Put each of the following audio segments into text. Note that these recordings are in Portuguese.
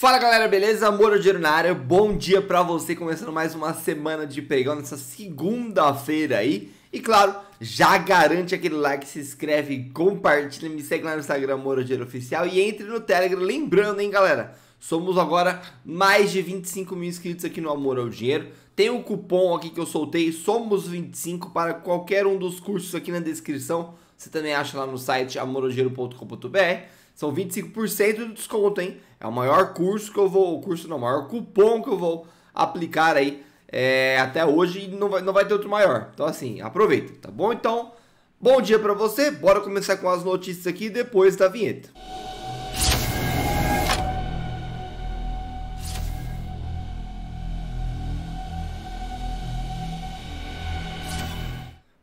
Fala galera, beleza? Moro de na área. Bom dia para você, começando mais uma semana de pregão nessa segunda-feira aí. E claro, já garante aquele like, se inscreve, compartilha, me segue lá no Instagram Moro Dinheiro Oficial e entre no Telegram. Lembrando, hein, galera, somos agora mais de 25 mil inscritos aqui no Amor ao Dinheiro. Tem um cupom aqui que eu soltei, Somos25, para qualquer um dos cursos aqui na descrição. Você também acha lá no site amorodinheiro.com.br são 25% de desconto, hein? É o maior curso que eu vou, o curso não, o maior cupom que eu vou aplicar aí é, até hoje e não vai, não vai ter outro maior. Então assim, aproveita, tá bom? Então, bom dia para você. Bora começar com as notícias aqui depois da vinheta.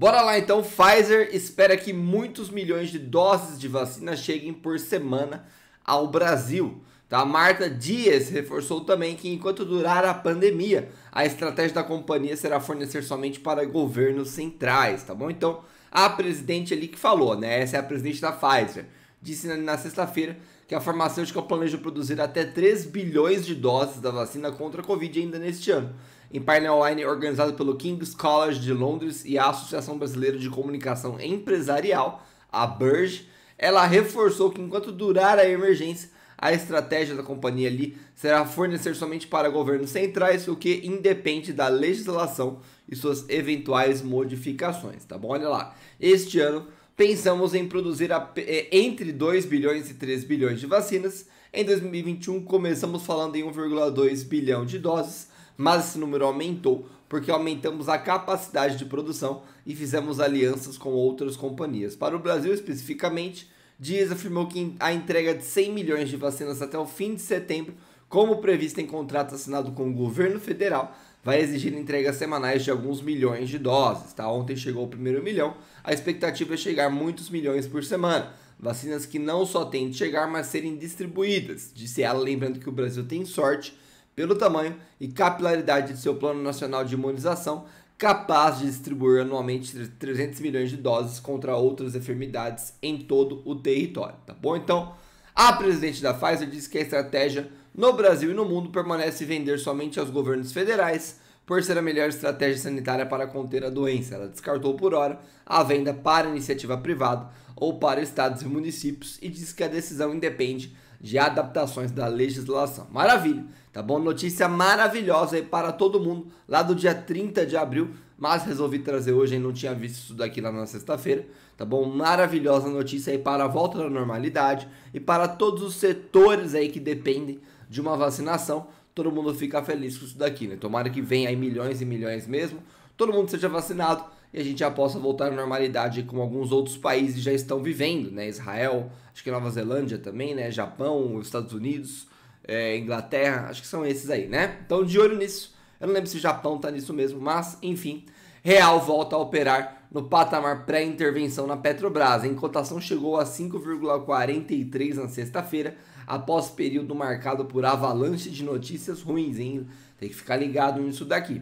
Bora lá então, Pfizer espera que muitos milhões de doses de vacina cheguem por semana ao Brasil. Tá? Marta Dias reforçou também que enquanto durar a pandemia, a estratégia da companhia será fornecer somente para governos centrais, tá bom? Então, a presidente ali que falou, né? Essa é a presidente da Pfizer. Disse na sexta-feira que a farmacêutica planeja produzir até 3 bilhões de doses da vacina contra a Covid ainda neste ano. Em painel online organizado pelo King's College de Londres e a Associação Brasileira de Comunicação Empresarial, a BERJ, ela reforçou que enquanto durar a emergência, a estratégia da companhia ali será fornecer somente para governos centrais, o que independe da legislação e suas eventuais modificações, tá bom? Olha lá, este ano pensamos em produzir a, é, entre 2 bilhões e 3 bilhões de vacinas. Em 2021, começamos falando em 1,2 bilhão de doses, mas esse número aumentou porque aumentamos a capacidade de produção e fizemos alianças com outras companhias. Para o Brasil especificamente, Dias afirmou que a entrega de 100 milhões de vacinas até o fim de setembro, como previsto em contrato assinado com o governo federal, vai exigir entregas semanais de alguns milhões de doses. Tá? Ontem chegou o primeiro milhão, a expectativa é chegar muitos milhões por semana. Vacinas que não só têm de chegar, mas serem distribuídas, disse ela, lembrando que o Brasil tem sorte pelo tamanho e capilaridade de seu Plano Nacional de Imunização, capaz de distribuir anualmente 300 milhões de doses contra outras enfermidades em todo o território, tá bom? Então, a presidente da Pfizer disse que a estratégia no Brasil e no mundo permanece vender somente aos governos federais por ser a melhor estratégia sanitária para conter a doença. Ela descartou por hora a venda para iniciativa privada ou para estados e municípios e diz que a decisão independe de adaptações da legislação. Maravilha, tá bom? Notícia maravilhosa aí para todo mundo lá do dia 30 de abril, mas resolvi trazer hoje, hein? não tinha visto isso daqui lá na sexta-feira, tá bom? Maravilhosa notícia aí para a volta da normalidade e para todos os setores aí que dependem de uma vacinação, todo mundo fica feliz com isso daqui, né? Tomara que venha aí milhões e milhões mesmo, todo mundo seja vacinado e a gente já possa voltar à normalidade como alguns outros países já estão vivendo, né? Israel, acho que Nova Zelândia também, né? Japão, Estados Unidos, é, Inglaterra, acho que são esses aí, né? Então de olho nisso. Eu não lembro se o Japão tá nisso mesmo, mas enfim, real volta a operar no patamar pré-intervenção na Petrobras. Em cotação chegou a 5,43 na sexta-feira após período marcado por avalanche de notícias ruins, hein? Tem que ficar ligado nisso daqui.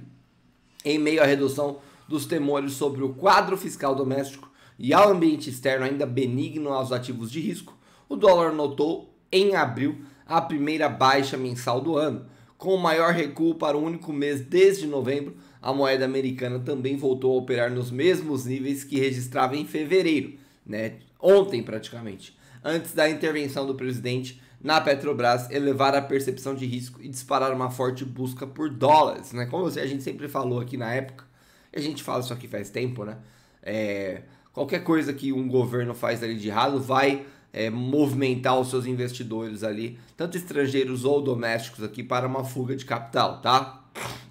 Em meio à redução dos temores sobre o quadro fiscal doméstico e ao ambiente externo ainda benigno aos ativos de risco, o dólar notou em abril a primeira baixa mensal do ano. Com o maior recuo para o único mês desde novembro, a moeda americana também voltou a operar nos mesmos níveis que registrava em fevereiro, né? ontem praticamente, antes da intervenção do presidente na Petrobras, elevar a percepção de risco e disparar uma forte busca por dólares. Né? Como a gente sempre falou aqui na época, a gente fala isso aqui faz tempo, né? É, qualquer coisa que um governo faz ali de errado vai é, movimentar os seus investidores ali, tanto estrangeiros ou domésticos aqui, para uma fuga de capital, tá?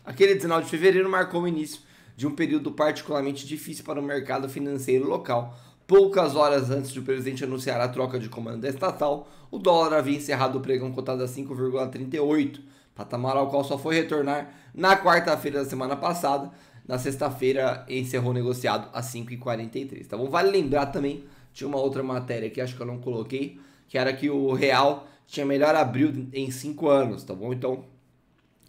Aquele 19 de fevereiro marcou o início de um período particularmente difícil para o mercado financeiro local, Poucas horas antes do presidente anunciar a troca de comando da estatal, o dólar havia encerrado o pregão cotado a 5,38, patamar ao qual só foi retornar na quarta-feira da semana passada. Na sexta-feira encerrou negociado a 5,43. Tá bom? Vale lembrar também, tinha uma outra matéria que acho que eu não coloquei, que era que o real tinha melhor abril em 5 anos, tá bom? Então,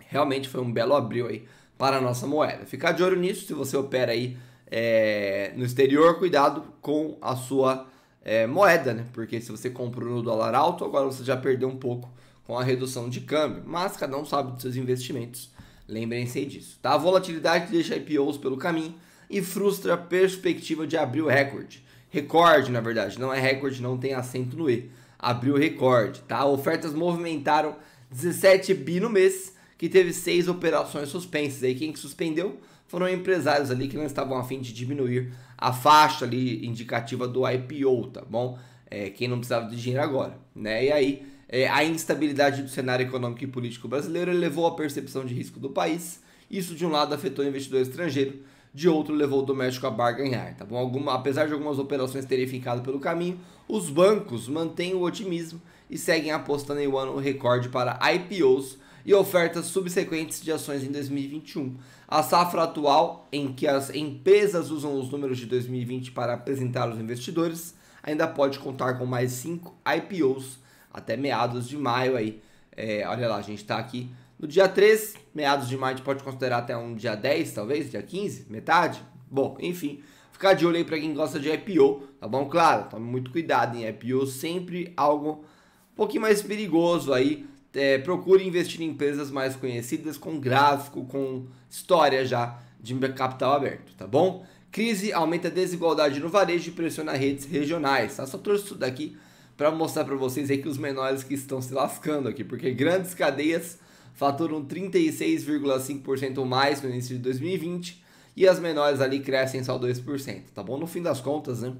realmente foi um belo abril aí para a nossa moeda. Ficar de olho nisso, se você opera aí é, no exterior, cuidado com a sua é, moeda, né? Porque se você comprou no dólar alto, agora você já perdeu um pouco com a redução de câmbio. Mas cada um sabe dos seus investimentos. Lembrem-se disso. Tá? A volatilidade deixa IPOs pelo caminho e frustra a perspectiva de abrir o recorde. Recorde, na verdade, não é recorde, não tem acento no E. Abriu recorde, tá? Ofertas movimentaram 17 bi no mês, que teve seis operações suspensas. Aí quem que suspendeu? foram empresários ali que não estavam a fim de diminuir a faixa ali indicativa do IPO, tá bom? É, quem não precisava de dinheiro agora, né? E aí é, a instabilidade do cenário econômico e político brasileiro elevou a percepção de risco do país. Isso de um lado afetou o investidor estrangeiro, de outro levou o doméstico a barganhar, tá bom? Alguma, apesar de algumas operações terem ficado pelo caminho, os bancos mantêm o otimismo e seguem apostando em um ano recorde para IPOs e ofertas subsequentes de ações em 2021. A safra atual, em que as empresas usam os números de 2020 para apresentar aos investidores, ainda pode contar com mais 5 IPOs até meados de maio aí. É, olha lá, a gente está aqui no dia 3, meados de maio, a gente pode considerar até um dia 10, talvez, dia 15, metade. Bom, enfim, ficar de olho aí para quem gosta de IPO, tá bom? Claro, tome muito cuidado em IPO, sempre algo um pouquinho mais perigoso aí, é, procure investir em empresas mais conhecidas com gráfico, com história já de capital aberto, tá bom? Crise aumenta a desigualdade no varejo e pressiona redes regionais. Tá? Só trouxe isso daqui para mostrar para vocês aí que os menores que estão se lascando aqui, porque grandes cadeias faturam 36,5% ou mais no início de 2020 e as menores ali crescem só 2%, tá bom? No fim das contas, né?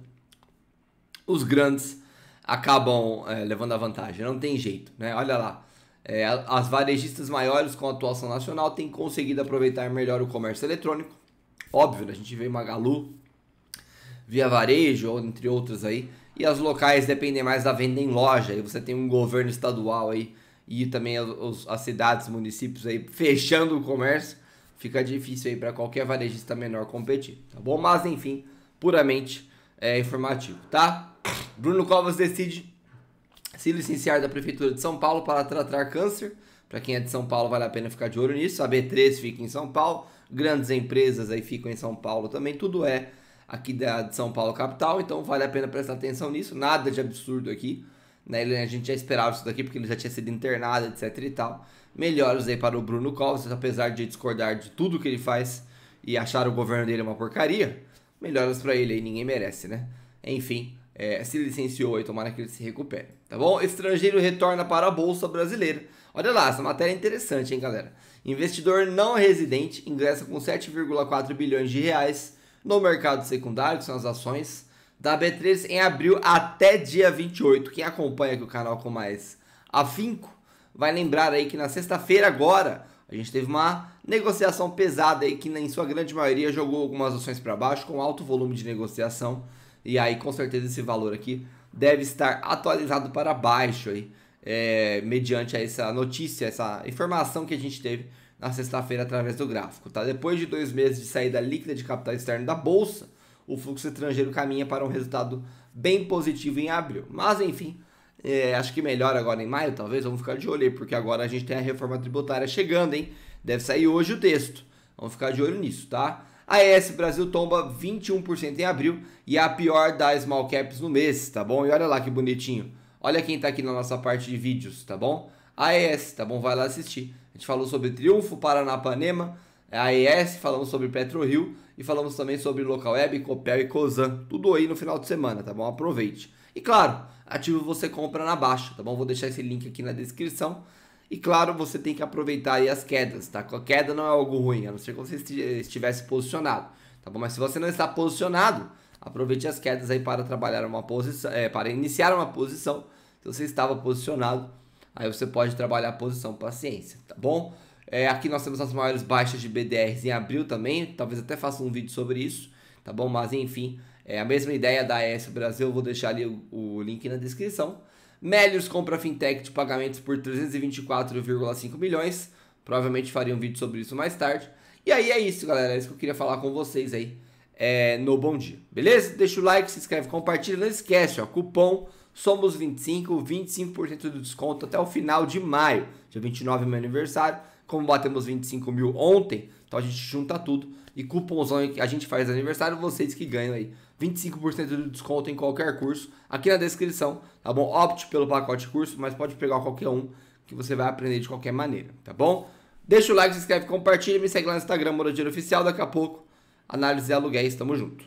Os grandes acabam é, levando a vantagem, não tem jeito, né? Olha lá, é, as varejistas maiores com atuação nacional têm conseguido aproveitar melhor o comércio eletrônico. Óbvio, né? a gente vê Magalu, Via Varejo, entre outras aí. E as locais dependem mais da venda em loja. E você tem um governo estadual aí e também as, as cidades, municípios aí fechando o comércio. Fica difícil aí para qualquer varejista menor competir, tá bom? Mas enfim, puramente é, informativo, tá? Bruno Covas decide se licenciar da Prefeitura de São Paulo para tratar câncer. Para quem é de São Paulo, vale a pena ficar de olho nisso. A B3 fica em São Paulo, grandes empresas aí ficam em São Paulo também, tudo é aqui da, de São Paulo capital, então vale a pena prestar atenção nisso, nada de absurdo aqui. Né? A gente já esperava isso daqui porque ele já tinha sido internado, etc e tal. Melhores aí para o Bruno Covas, apesar de discordar de tudo que ele faz e achar o governo dele uma porcaria, melhoras para ele aí, ninguém merece, né? Enfim, é, se licenciou e tomara que ele se recupere, tá bom? Estrangeiro retorna para a Bolsa Brasileira. Olha lá, essa matéria é interessante, hein, galera? Investidor não residente ingressa com 7,4 bilhões de reais no mercado secundário, que são as ações da B3 em abril até dia 28. Quem acompanha aqui o canal com mais afinco vai lembrar aí que na sexta-feira agora a gente teve uma negociação pesada aí que em sua grande maioria jogou algumas ações para baixo com alto volume de negociação e aí, com certeza, esse valor aqui deve estar atualizado para baixo aí, é, mediante essa notícia, essa informação que a gente teve na sexta-feira através do gráfico. Tá? Depois de dois meses de saída líquida de capital externo da Bolsa, o fluxo estrangeiro caminha para um resultado bem positivo em abril. Mas, enfim, é, acho que melhor agora em maio, talvez, vamos ficar de olho aí, porque agora a gente tem a reforma tributária chegando, hein? Deve sair hoje o texto. Vamos ficar de olho nisso, tá? A ES Brasil tomba 21% em abril e é a pior das small caps no mês, tá bom? E olha lá que bonitinho. Olha quem tá aqui na nossa parte de vídeos, tá bom? A ES, tá bom? Vai lá assistir. A gente falou sobre Triunfo, Paranapanema, é a ES, falamos sobre PetroRio e falamos também sobre Localweb, Copel e Cosan. Tudo aí no final de semana, tá bom? Aproveite. E claro, ativo você compra na baixa, tá bom? Vou deixar esse link aqui na descrição. E claro, você tem que aproveitar as quedas, tá? A queda não é algo ruim, a não ser que você estivesse posicionado, tá bom? Mas se você não está posicionado, aproveite as quedas aí para trabalhar uma posição, é, para iniciar uma posição. Se você estava posicionado, aí você pode trabalhar a posição paciência, tá bom? É, aqui nós temos as maiores baixas de BDRs em abril também, talvez até faça um vídeo sobre isso, tá bom? Mas enfim, é a mesma ideia da ES Brasil, eu vou deixar ali o, o link na descrição. Melius compra fintech de pagamentos por 324,5 milhões. Provavelmente faria um vídeo sobre isso mais tarde. E aí é isso, galera. É isso que eu queria falar com vocês aí é, no Bom Dia. Beleza? Deixa o like, se inscreve, compartilha. Não esquece, ó, cupom Somos25, 25% do desconto até o final de maio. Dia 29 é meu aniversário. Como batemos 25 mil ontem, então a gente junta tudo e cupomzão que a gente faz aniversário, vocês que ganham aí 25% de desconto em qualquer curso aqui na descrição, tá bom? Opte pelo pacote curso, mas pode pegar qualquer um que você vai aprender de qualquer maneira, tá bom? Deixa o like, se inscreve, compartilha, me segue lá no Instagram, Moradinho Oficial. Daqui a pouco, análise de aluguéis, tamo junto.